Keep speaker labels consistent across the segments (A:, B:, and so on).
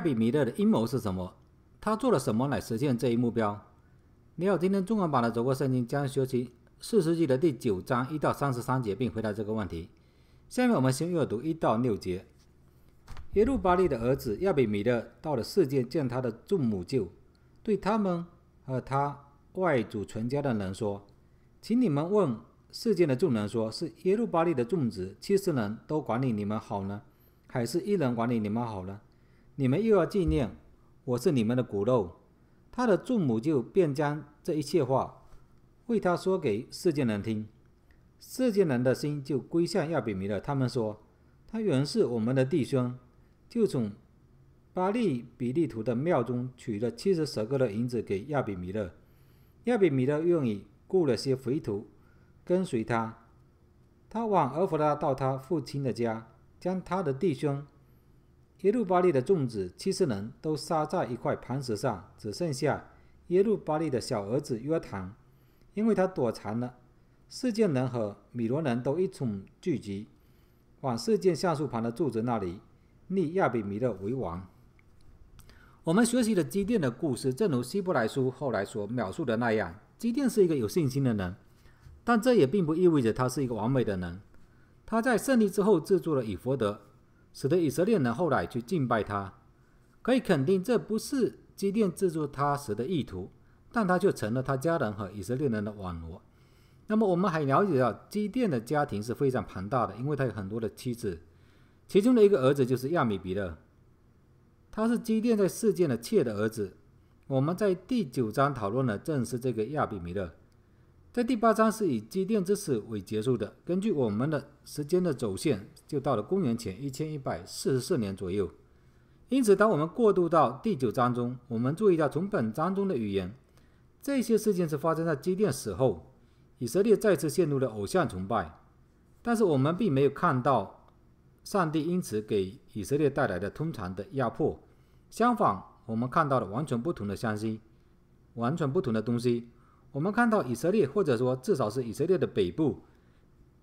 A: 亚比米勒的阴谋是什么？他做了什么来实现这一目标？你好，今天中文版的《走过圣经》将学习四世纪的第九章一到三十三节，并回答这个问题。下面我们先阅读一到六节。耶路巴利的儿子亚比米勒到了世界见他的众母舅，对他们和他外祖全家的人说：“请你们问世界的众人说，是耶路巴利的众子七十人都管理你们好呢，还是一人管理你们好呢？”你们又要纪念，我是你们的骨肉。他的祖母就便将这一切话为他说给世界人听，世界人的心就归向亚比米勒。他们说，他原是我们的弟兄，就从巴利比利图的庙中取了七十十个的银子给亚比米勒。亚比米勒愿意雇了些肥徒跟随他，他往埃弗拉到他父亲的家，将他的弟兄。耶路巴利的众子七十人都杀在一块磐石上，只剩下耶路巴利的小儿子约坦，因为他躲藏了。世界人和米罗人都一同聚集，往世界橡树旁的柱子那里立亚比米勒为王。我们学习了基甸的故事，正如希伯来书后来所描述的那样，基甸是一个有信心的人，但这也并不意味着他是一个完美的人。他在胜利之后制作了以弗德，使得以色列人后来去敬拜他，可以肯定这不是基甸制作他时的意图，但他却成了他家人和以色列人的网罗。那么我们还了解到基甸的家庭是非常庞大的，因为他有很多的妻子，其中的一个儿子就是亚米比勒，他是基甸在事件的妾的儿子。我们在第九章讨论的正是这个亚比米勒。在第八章是以基甸之死为结束的。根据我们的时间的走线，就到了公元前一千一百四十四年左右。因此，当我们过渡到第九章中，我们注意到从本章中的语言，这些事件是发生在基甸死后，以色列再次陷入了偶像崇拜。但是，我们并没有看到上帝因此给以色列带来的通常的压迫。相反，我们看到了完全不同的消息，完全不同的东西。我们看到以色列，或者说至少是以色列的北部，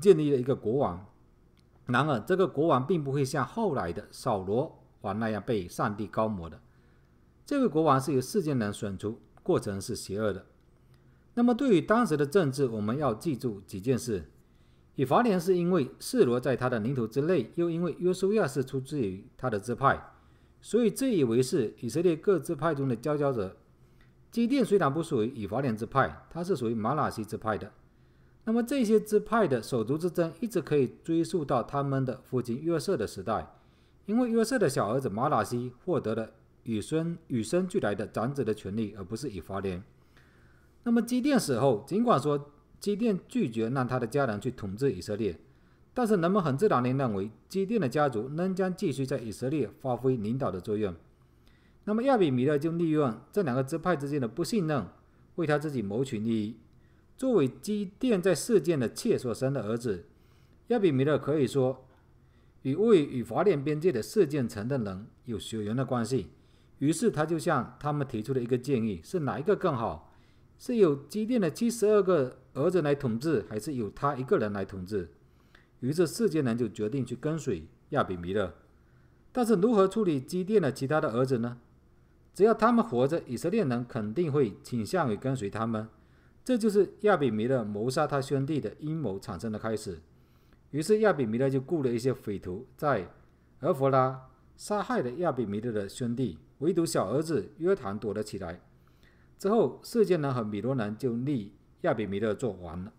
A: 建立了一个国王。然而，这个国王并不会像后来的扫罗王那样被上帝高摩的。这位国王是由世间人选出，过程是邪恶的。那么，对于当时的政治，我们要记住几件事：以法莲是因为示罗在他的领土之内，又因为约书亚是出自于他的支派，所以自以为是以色列各支派中的佼佼者。基甸虽然不属于以法莲支派，它是属于马拿西支派的。那么这些支派的手足之争，一直可以追溯到他们的父亲约瑟的时代，因为约瑟的小儿子马拿西获得了与生与生俱来的长子的权利，而不是以法莲。那么基甸死后，尽管说基甸拒绝让他的家人去统治以色列，但是人们很自然的认为基甸的家族仍将继续在以色列发挥领导的作用。那么亚比米勒就利用这两个支派之间的不信任，为他自己谋取利益。作为基甸在世箭的妾所生的儿子，亚比米勒可以说与位于与法典边界的事件城的人有血缘的关系。于是他就向他们提出了一个建议：是哪一个更好？是由基甸的七十二个儿子来统治，还是由他一个人来统治？于是射件人就决定去跟随亚比米勒。但是如何处理基甸的其他的儿子呢？只要他们活着，以色列人肯定会倾向于跟随他们。这就是亚比弥勒谋杀他兄弟的阴谋产生的开始。于是亚比弥勒就雇了一些匪徒在埃弗拉杀害了亚比弥勒的兄弟，唯独小儿子约坦躲了起来。之后，世界人和米罗人就立亚比弥勒做王了。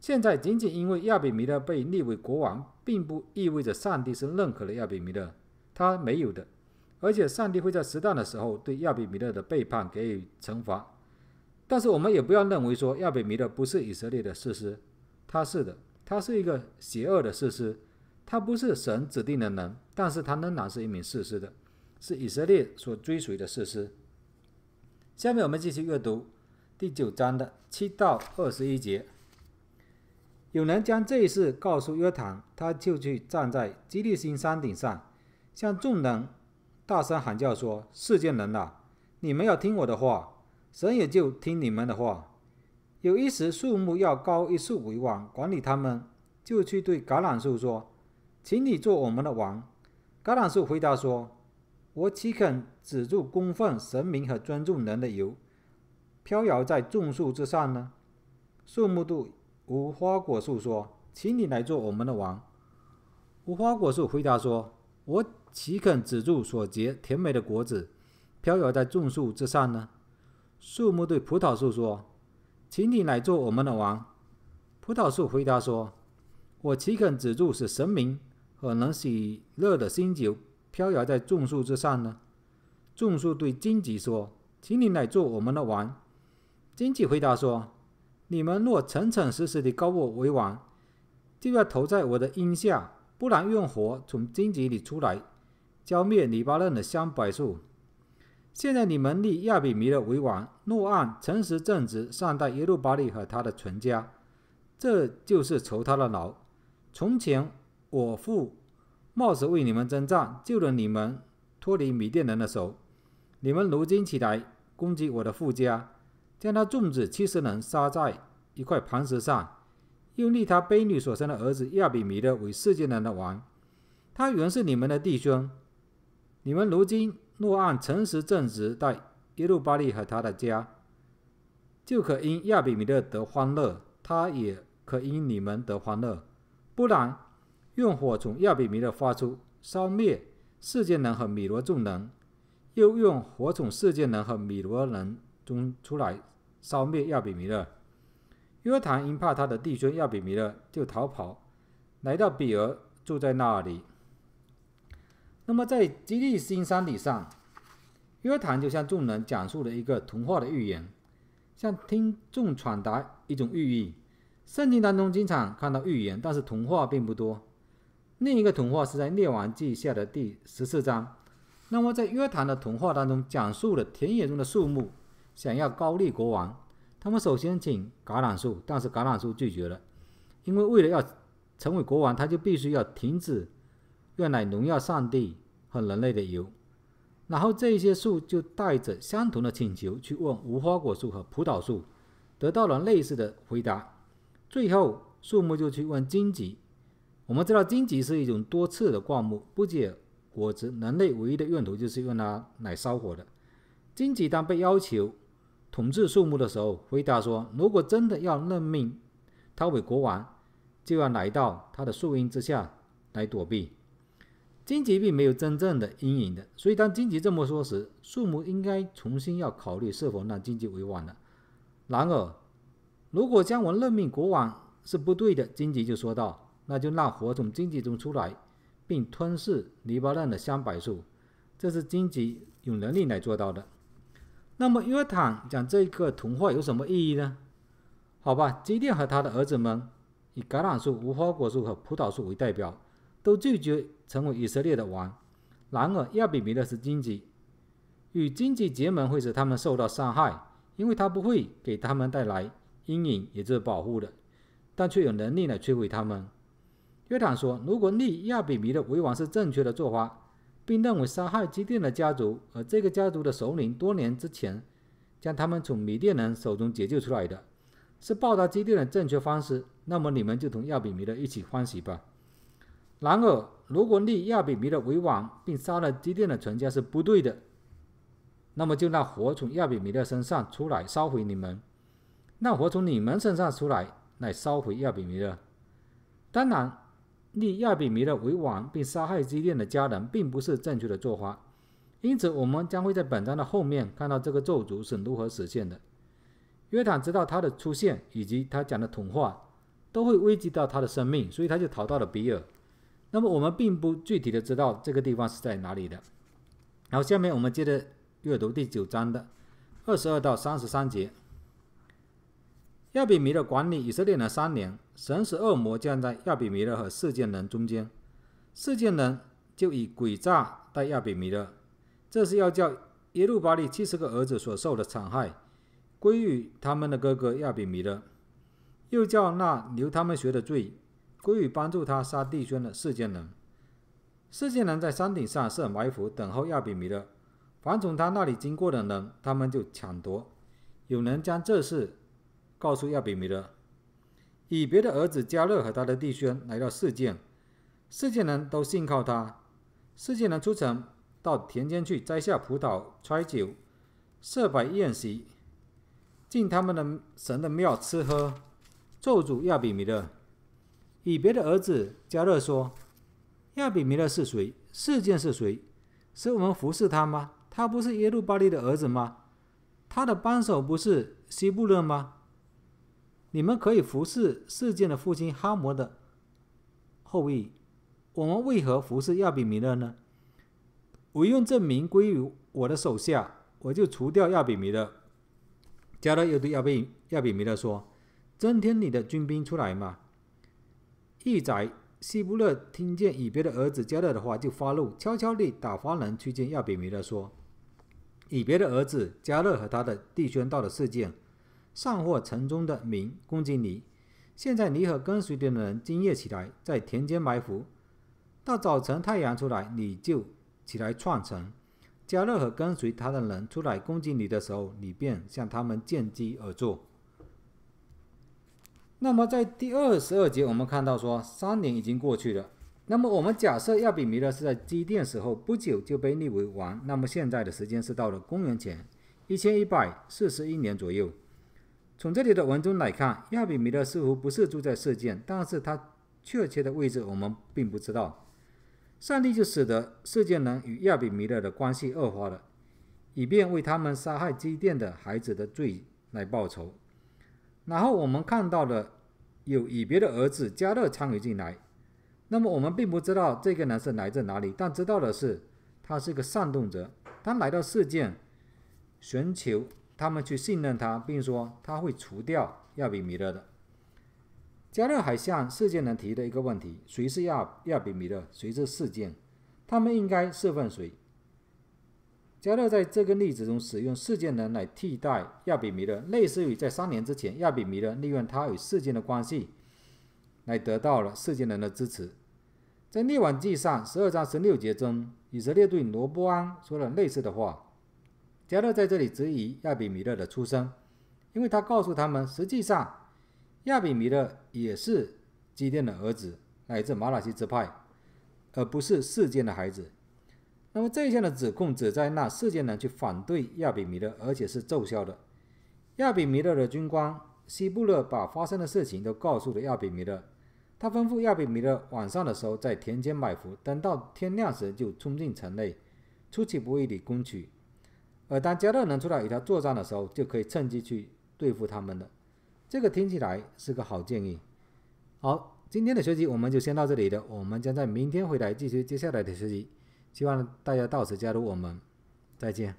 A: 现在，仅仅因为亚比弥勒被立为国王，并不意味着上帝是认可了亚比弥勒，他没有的。而且，上帝会在适当的时候对亚比米勒的背叛给予惩罚。但是，我们也不要认为说亚比米勒不是以色列的士师，他是的，他是一个邪恶的士师，他不是神指定的人，但是他仍然是一名士师的，是以色列所追随的士师。下面我们继续阅读第九章的七到二十一节。有人将这一事告诉约坦，他就去站在基利心山顶上，向众人。大声喊叫说：“世间人呐，你们要听我的话，神也就听你们的话。有一时，树木要高一树为王，管理他们，就去对橄榄树说，请你做我们的王。”橄榄树回答说：“我岂肯止住供奉神明和尊重人的油，飘摇在众树之上呢？”树木对无花果树说：“请你来做我们的王。”无花果树回答说：“我。”岂肯止住所结甜美的果子，飘摇在众树之上呢？树木对葡萄树说：“请你来做我们的王。”葡萄树回答说：“我岂肯止住使神明和能喜乐的馨酒飘摇在众树之上呢？”众树对荆棘说：“请你来做我们的王。”荆棘回答说：“你们若诚诚实实地高我为王，就要投在我的荫下，不然用火从荆棘里出来。”浇灭黎巴嫩的香柏树。现在你们立亚比米勒为王，诺按诚实正直，善待耶路巴利和他的全家，这就是酬他的劳。从前我父冒死为你们征战，救了你们脱离米甸人的手。你们如今起来攻击我的父家，将他众子七十人杀在一块磐石上，又立他卑女所生的儿子亚比米勒为世界人的王。他原是你们的弟兄。你们如今若按诚实正直待耶路巴利和他的家，就可因亚比米勒得欢乐，他也可因你们得欢乐；不然，用火从亚比米勒发出，烧灭世界人和米罗众人；又用火从世界人和米罗人中出来，烧灭亚比米勒。约坦因怕他的弟兄亚比米勒，就逃跑，来到比尔，住在那里。那么，在吉利新山顶上，约坦就向众人讲述了一个童话的预言，向听众传达一种寓意。圣经当中经常看到预言，但是童话并不多。另一个童话是在列王记下的第十四章。那么，在约坦的童话当中，讲述了田野中的树木想要高立国王。他们首先请橄榄树，但是橄榄树拒绝了，因为为了要成为国王，他就必须要停止。用来农药，上帝和人类的油。然后这些树就带着相同的请求去问无花果树和葡萄树，得到了类似的回答。最后，树木就去问荆棘。我们知道，荆棘是一种多刺的灌木，不解果子，人类唯一的用途就是用它来烧火的。荆棘当被要求统治树木的时候，回答说：“如果真的要任命他为国王，就要来到他的树荫之下来躲避。”荆棘并没有真正的阴影的，所以当荆棘这么说时，树木应该重新要考虑是否让荆棘委婉了。然而，如果姜文任命国王是不对的，荆棘就说道：“那就让火从荆棘中出来，并吞噬泥巴嫩的香柏树，这是荆棘有能力来做到的。”那么约坦讲这一个童话有什么意义呢？好吧，基甸和他的儿子们以橄榄树、无花果树和葡萄树为代表。都拒绝成为以色列的王。然而，亚比米勒是荆棘，与荆棘结盟会使他们受到伤害，因为他不会给他们带来阴影，也就是保护的，但却有能力来摧毁他们。约坦说：“如果立亚比米勒为王是正确的做法，并认为伤害基甸的家族，而这个家族的首领多年之前将他们从米甸人手中解救出来的是报答基甸的正确方式，那么你们就同亚比米勒一起欢喜吧。”然而，如果立亚比米勒为王并杀了基甸的全家是不对的，那么就让火从亚比米勒身上出来烧毁你们；让火从你们身上出来来烧毁亚比米勒。当然，立亚比米勒为王并杀害基甸的家人并不是正确的做法。因此，我们将会在本章的后面看到这个咒诅是如何实现的。约坦知道他的出现以及他讲的童话都会危及到他的生命，所以他就逃到了比尔。那么我们并不具体的知道这个地方是在哪里的。然后下面我们接着阅读第九章的二十二到三十三节。亚比米勒管理以色列人三年，神使恶魔站在亚比米勒和世界人中间，世界人就以诡诈待亚比米勒，这是要叫耶路巴利七十个儿子所受的惨害归于他们的哥哥亚比米勒，又叫那留他们学的罪。归于帮助他杀弟兄的世间人。世间人在山顶上设埋伏，等候亚比米勒，凡从他那里经过的人，他们就抢夺。有人将这事告诉亚比米勒。以别的儿子加勒和他的弟兄来到世间，世间人都信靠他。世间人出城到田间去摘下葡萄，揣酒，设摆宴席，进他们的神的庙吃喝，咒诅亚比米勒。以别的儿子加勒说：“亚比米勒是谁？事件是谁？使我们服侍他吗？他不是耶路巴利的儿子吗？他的帮手不是希布勒吗？你们可以服侍事件的父亲哈摩的后裔，我们为何服侍亚比米勒呢？我用证明归于我的手下，我就除掉亚比米勒。”加勒又对亚比亚比米勒说：“增添你的军兵出来嘛！”义宰希伯勒听见以别的儿子加勒的话，就发怒，悄悄地打发人去见亚比米勒，说：“以别的儿子加勒和他的弟兄到了事件，上获城中的民攻击你。现在你和跟随的人今夜起来，在田间埋伏，到早晨太阳出来，你就起来创城。加勒和跟随他的人出来攻击你的时候，你便向他们见机而作。”那么，在第二十二节，我们看到说，三年已经过去了。那么，我们假设亚比米勒是在基甸死后不久就被立为王。那么，现在的时间是到了公元前一千一百四十一年左右。从这里的文中来看，亚比米勒似乎不是住在世剑，但是他确切的位置我们并不知道。上帝就使得世界人与亚比米勒的关系恶化了，以便为他们杀害基甸的孩子的罪来报仇。然后我们看到的有以别的儿子加勒参与进来。那么我们并不知道这个男生来自哪里，但知道的是他是个善动者。他来到事件，寻求他们去信任他，并说他会除掉亚比米勒的。加勒还向事件人提了一个问题：谁是亚亚比米勒？谁是事件？他们应该侍问谁？加勒在这个例子中使用事件人来替代亚比弥勒，类似于在三年之前亚比弥勒利用他与事件的关系来得到了事件人的支持。在列王记上十二章十六节中，以色列对罗波安说了类似的话。加勒在这里质疑亚比弥勒的出生，因为他告诉他们，实际上亚比弥勒也是基甸的儿子，来自马拉西支派，而不是事件的孩子。那么这一项的指控旨在让世件人去反对亚比米勒，而且是奏效的。亚比米勒的军官希布勒把发生的事情都告诉了亚比米勒，他吩咐亚比米勒晚上的时候在田间埋伏，等到天亮时就冲进城内，出其不意地攻取。而当加勒人出来与他作战的时候，就可以趁机去对付他们了。这个听起来是个好建议。好，今天的学习我们就先到这里了，我们将在明天回来继续接下来的学习。希望大家到时加入我们，再见。